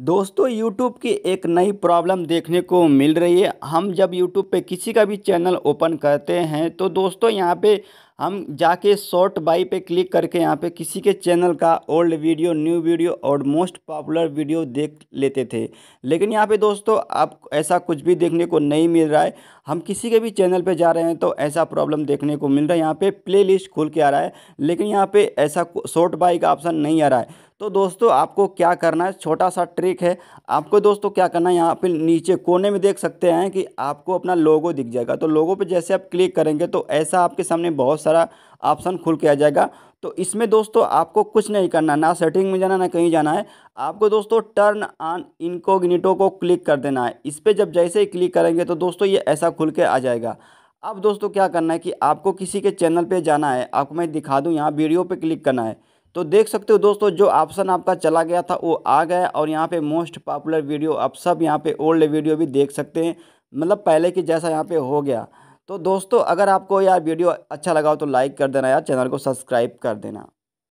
दोस्तों YouTube की एक नई प्रॉब्लम देखने को मिल रही है हम जब YouTube पे किसी का भी चैनल ओपन करते हैं तो दोस्तों यहाँ पे हम जाके शॉर्ट बाई पे क्लिक करके यहाँ पे किसी के चैनल का ओल्ड वीडियो न्यू वीडियो और मोस्ट पॉपुलर वीडियो देख लेते थे लेकिन यहाँ पे दोस्तों आप ऐसा कुछ भी देखने को नहीं मिल रहा है हम किसी के भी चैनल पे जा रहे हैं तो ऐसा प्रॉब्लम देखने को मिल रहा है यहाँ पे प्लेलिस्ट खुल के आ रहा है लेकिन यहाँ पे ऐसा शॉर्ट बाई का ऑप्शन नहीं आ रहा है तो दोस्तों आपको क्या करना है छोटा सा ट्रिक है आपको दोस्तों क्या करना है यहाँ पे नीचे कोने में देख सकते हैं कि आपको अपना लोगो दिख जाएगा तो लोगो पे जैसे आप क्लिक करेंगे तो ऐसा आपके सामने बहुत सारा ऑप्शन खुल के आ जाएगा तो इसमें दोस्तों आपको कुछ नहीं करना ना सेटिंग में जाना ना कहीं जाना है आपको दोस्तों टर्न ऑन इनकोगनीटो को क्लिक कर देना है इस पर जब जैसे ही क्लिक करेंगे तो दोस्तों ये ऐसा खुल के आ जाएगा अब दोस्तों क्या करना है कि आपको किसी के चैनल पर जाना है आपको मैं दिखा दूँ यहाँ वीडियो पर क्लिक करना है तो देख सकते हो दोस्तों जो ऑप्शन आपका चला गया था वो आ गया और यहाँ पे मोस्ट पॉपुलर वीडियो आप सब यहाँ पे ओल्ड वीडियो भी देख सकते हैं मतलब पहले की जैसा यहाँ पे हो गया तो दोस्तों अगर आपको यार वीडियो अच्छा लगा हो तो लाइक कर देना यार चैनल को सब्सक्राइब कर देना